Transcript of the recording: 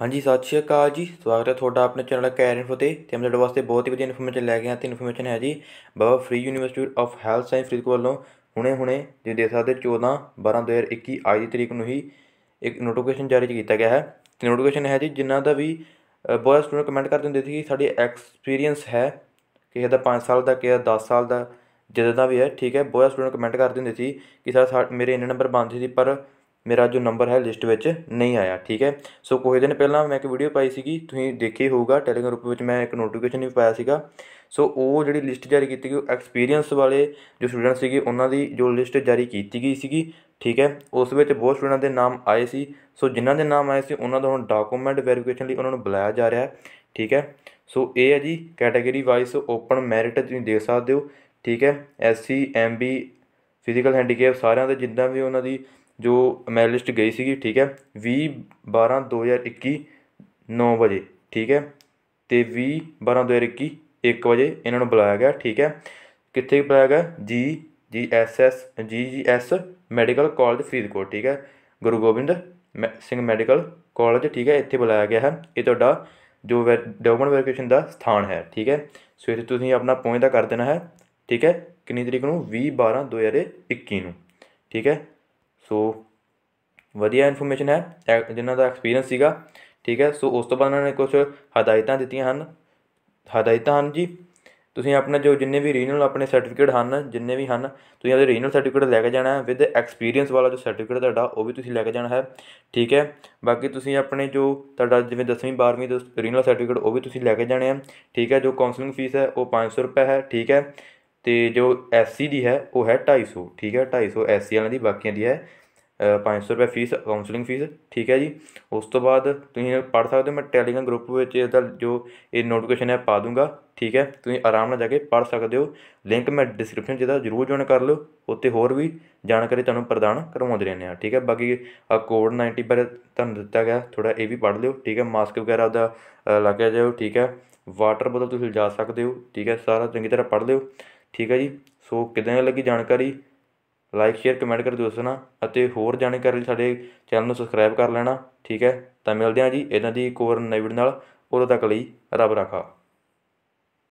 ਹਾਂਜੀ ਸਤਿ ਸ਼੍ਰੀ ਅਕਾਲ ਜੀ ਸਵਾਗਤ ਹੈ ਤੁਹਾਡਾ ਆਪਣੇ ਚੈਨਲ ਕੈਰੀਅਰ ਇਨਫੋ ਤੇ ਅੱਜ ਤੁਹਾਡੇ ਵਾਸਤੇ ਬਹੁਤ ਹੀ ਵਧੀਆ ਇਨਫੋਰਮੇਸ਼ਨ ਲੈ ਕੇ ਆਇਆ ਤੇ ਇਨਫੋਰਮੇਸ਼ਨ ਹੈ ਜੀ Baba Farid university of health science Faridkot ਵੱਲੋਂ ਹੁਣੇ-ਹੁਣੇ ਜੇ ਦੇ ਸਕਦੇ 14 12 2021 ਅੱਜ ਦੀ ਤਰੀਕ ਨੂੰ ਹੀ ਇੱਕ ਨੋਟੀਫਿਕੇਸ਼ਨ ਜਾਰੀ ਕੀਤਾ ਗਿਆ ਹੈ ਤੇ ਨੋਟੀਫਿਕੇਸ਼ਨ ਹੈ ਜੀ ਜਿਨ੍ਹਾਂ ਦਾ ਵੀ ਬਹੁਤ ਸਟੂਡੈਂਟ ਕਮੈਂਟ ਕਰਦੇ ਹੁੰਦੇ ਸੀ ਕਿ ਸਾਡੀ ਐਕਸਪੀਰੀਅੰਸ ਹੈ ਕਿਸੇ ਦਾ 5 ਸਾਲ ਦਾ ਕਿਸੇ ਦਾ 10 ਸਾਲ ਦਾ ਜਦੋਂ ਦਾ ਵੀ ਹੈ ਠੀਕ ਹੈ ਬਹੁਤ ਸਟੂਡੈਂਟ ਕਮੈਂਟ ਕਰਦੇ ਹੁੰਦੇ ਸੀ ਕਿ ਸਾਡਾ ਮੇਰੇ ਇੰਨੇ ਨੰਬਰ ਬੰਦ ਸੀ ਪਰ ਮੇਰਾ ਜੋ ਨੰਬਰ ਹੈ ਲਿਸਟ ਵਿੱਚ ਨਹੀਂ ਆਇਆ ਠੀਕ ਹੈ ਸੋ ਕੁਝ ਦਿਨ ਪਹਿਲਾਂ ਮੈਂ ਇੱਕ ਵੀਡੀਓ ਪਾਈ ਸੀਗੀ ਤੁਸੀਂ ਦੇਖੀ ਹੋਊਗਾ ਟੈਲੀਗ੍ਰਾਮ ਗਰੁੱਪ ਵਿੱਚ ਮੈਂ ਇੱਕ ਨੋਟੀਫਿਕੇਸ਼ਨ ਵੀ ਪਾਇਆ ਸੀਗਾ ਸੋ ਉਹ ਜਿਹੜੀ ਲਿਸਟ ਜਾਰੀ ਕੀਤੀ ਗਈ ਐਕਸਪੀਰੀਅੰਸ ਵਾਲੇ ਜੋ ਸਟੂਡੈਂਟ ਸੀਗੇ ਉਹਨਾਂ ਦੀ ਜੋ ਲਿਸਟ ਜਾਰੀ ਕੀਤੀ ਗਈ ਸੀਗੀ ਠੀਕ ਹੈ ਉਸ ਵਿੱਚ ਬਹੁਤ ਸਟੂਡੈਂਟ ਦੇ ਨਾਮ ਆਏ ਸੀ ਸੋ ਜਿਨ੍ਹਾਂ ਦੇ ਨਾਮ ਆਏ ਸੀ ਉਹਨਾਂ ਦਾ ਹੁਣ ਡਾਕੂਮੈਂਟ ਵੈਰੀਫਿਕੇਸ਼ਨ ਲਈ ਉਹਨਾਂ ਨੂੰ ਬੁਲਾਇਆ ਜਾ ਰਿਹਾ ਹੈ ਠੀਕ ਹੈ ਸੋ ਇਹ ਹੈ ਜੀ ਕੈਟਾਗਰੀ ਵਾਈਜ਼ ਓਪਨ ਮੈਰਿਟ ਤੁਸੀਂ ਦੇਖ ਸਕਦੇ ਹੋ ਠੀਕ ਹੈ ਐਸਸੀ ਐਮਬੀ ਫਿਜ਼ੀਕਲ ਹੈਂਡੀਕੈਪ ਸਾਰਿਆਂ ਦੇ ਜਿੱਦਾਂ ਵੀ ਉਹਨਾਂ ਦੀ ਜੋ ਅਮੈਲਿਸਟ ਗਈ ਸੀਗੀ ਠੀਕ ਹੈ 20 12 2021 9 ਵਜੇ ਠੀਕ ਹੈ ਤੇ 20 12 2021 1 ਵਜੇ ਇਹਨਾਂ ਨੂੰ ਬੁਲਾਇਆ ਗਿਆ ਠੀਕ ਹੈ ਕਿੱਥੇ ਬੁਲਾਇਆ ਗਿਆ ਜੀ ਜੀ ਐਸ ਐਸ ਜੀ G S medical college Faridkot ਠੀਕ ਹੈ ਗੁਰੂ ਗੋਬਿੰਦ ਸਿੰਘ ਮੈਡੀਕਲ ਕਾਲਜ ਠੀਕ ਹੈ ਇੱਥੇ ਬੁਲਾਇਆ ਗਿਆ ਹੈ ਇਹ ਤੁਹਾਡਾ ਜੋ ਡਾਕੂਮੈਂਟ ਵੈਰੀਫਿਕੇਸ਼ਨ ਦਾ ਸਥਾਨ ਹੈ ਠੀਕ ਹੈ ਸੋ ਇਹ ਤੁਸੀਂ ਆਪਣਾ ਪੁਆਇੰਟ ਦਾ ਕਰ ਦੇਣਾ ਹੈ ਠੀਕ ਹੈ ਕਿੰਨੀ ਤਰੀਕ ਨੂੰ 20 12 2021 ਨੂੰ ਠੀਕ ਹੈ ਸੋ ਵਧੀਆ ਇਨਫੋਰਮੇਸ਼ਨ ਹੈ ਜਿਨ੍ਹਾਂ ਦਾ ਐਕਸਪੀਰੀਅੰਸ ਸੀਗਾ ਠੀਕ ਹੈ ਸੋ ਉਸ ਤੋਂ ਬਾਅਦ ਉਹਨਾਂ ਨੇ ਕੁਝ ਹਦਾਇਤਾਂ ਦਿੱਤੀਆਂ ਹਨ ਹਦਾਇਤਾਂ ਹਨ ਜੀ ਤੁਸੀਂ ਆਪਣਾ ਜੋ ਜਿੰਨੇ ਵੀ ਰੀਜਨਲ ਆਪਣੇ ਸਰਟੀਫਿਕੇਟ ਹਨ ਜਿੰਨੇ ਵੀ ਹਨ ਤੁਸੀਂ ਆਪਣੇ ਰੀਜਨਲ ਸਰਟੀਫਿਕੇਟ ਲੈ ਕੇ ਜਾਣਾ ਹੈ ਵਿਦ ਐਕਸਪੀਰੀਅੰਸ ਵਾਲਾ ਜੋ ਸਰਟੀਫਿਕੇਟ ਤੁਹਾਡਾ ਉਹ ਵੀ ਤੁਸੀਂ ਲੈ ਕੇ ਜਾਣਾ ਹੈ ਠੀਕ ਹੈ ਬਾਕੀ ਤੁਸੀਂ ਆਪਣੇ ਜੋ ਤੁਹਾਡਾ ਜਿਵੇਂ 10ਵੀਂ 12ਵੀਂ ਦਾ ਰੀਜਨਲ ਸਰਟੀਫਿਕੇਟ ਉਹ ਵੀ ਤੁਸੀਂ ਲੈ ਕੇ ਜਾਣੇ ਆ ਠੀਕ ਹੈ ਜੋ ਕਾਉਂਸਲਿੰਗ ਫੀਸ ਹੈ ਉਹ 500 ਰੁਪਏ ਹੈ ਠੀਕ ਹੈ ਤੇ ਜੋ ਐਸਸੀ ਦੀ ਹੈ ਉਹ ਹੈ 250 ਠੀਕ ਹੈ 250 ਐਸਸੀ ਵਾਲਿਆਂ ਦੀ ਬਾਕੀਆਂ ਦੀ ਹੈ 500 ਰੁਪਏ ਫੀਸ ਕਾਉਂਸਲਿੰਗ ਫੀਸ ਠੀਕ ਹੈ ਜੀ ਉਸ ਤੋਂ ਬਾਅਦ ਤੁਸੀਂ ਪੜ੍ਹ ਸਕਦੇ ਹੋ ਮੈਂ ਟੈਲੀਗ੍ਰਾਮ ਗਰੁੱਪ ਵਿੱਚ ਇਹਦਾ ਜੋ ਇਹ ਨੋਟੀਫਿਕੇਸ਼ਨ ਹੈ ਪਾ ਦੂੰਗਾ ਠੀਕ ਹੈ ਤੁਸੀਂ ਆਰਾਮ ਨਾਲ ਜਾ ਕੇ ਪੜ੍ਹ ਸਕਦੇ ਹੋ ਲਿੰਕ ਮੈਂ ਡਿਸਕ੍ਰਿਪਸ਼ਨ ਜਿਹਦਾ ਜ਼ਰੂਰ ਜੁਆਇਨ ਕਰ ਲਓ ਉੱਤੇ ਹੋਰ ਵੀ ਜਾਣਕਾਰੀ ਤੁਹਾਨੂੰ ਪ੍ਰਦਾਨ ਕਰਵਾਉਂਦੇ ਰਹਿੰਦੇ ਆ ਠੀਕ ਹੈ ਬਾਕੀ ਆ ਕੋਡ 90 ਬਾਰੇ ਤੁਹਾਨੂੰ ਦਿੱਤਾ ਗਿਆ ਥੋੜਾ ਇਹ ਵੀ ਪੜ੍ਹ ਲਿਓ ਠੀਕ ਹੈ ਮਾਸਕ ਵਗੈਰਾ ਦਾ ਲੱਗਿਆ ਜਾਓ ਠੀਕ ਹੈ ਵਾਟਰ ਬੋਤਲ ਤੁਸੀਂ ਲਿਜਾ ਸਕਦੇ ਹੋ ਠੀਕ ਹੈ ਸਾਰਾ ਚੰਗੀ ਤਰ੍ਹਾਂ ਪੜ੍ਹ ਲਿਓ ਠੀਕ ਹੈ ਜੀ ਸੋ ਕਿਦਾਂ ਲੱਗੀ ਜਾਣਕਾਰੀ ਲਾਈਕ ਸ਼ੇਅਰ ਕਮੈਂਟ ਦਿਓ ਦੱਸਣਾ ਅਤੇ ਹੋਰ ਜਾਣਕਾਰੀ ਲਈ ਸਾਡੇ ਚੈਨਲ ਨੂੰ ਸਬਸਕ੍ਰਾਈਬ ਕਰ ਲੈਣਾ ਠੀਕ ਹੈ ਤਾਂ ਮਿਲਦੇ ਹਾਂ ਜੀ ਇਦਾਂ ਦੀ ਇੱਕ ਹੋਰ ਨਵੀਂ ਵੀਡੀਓ ਨਾਲ ਉਦੋਂ ਤੱਕ ਲਈ ਰੱਬ ਰਾਖਾ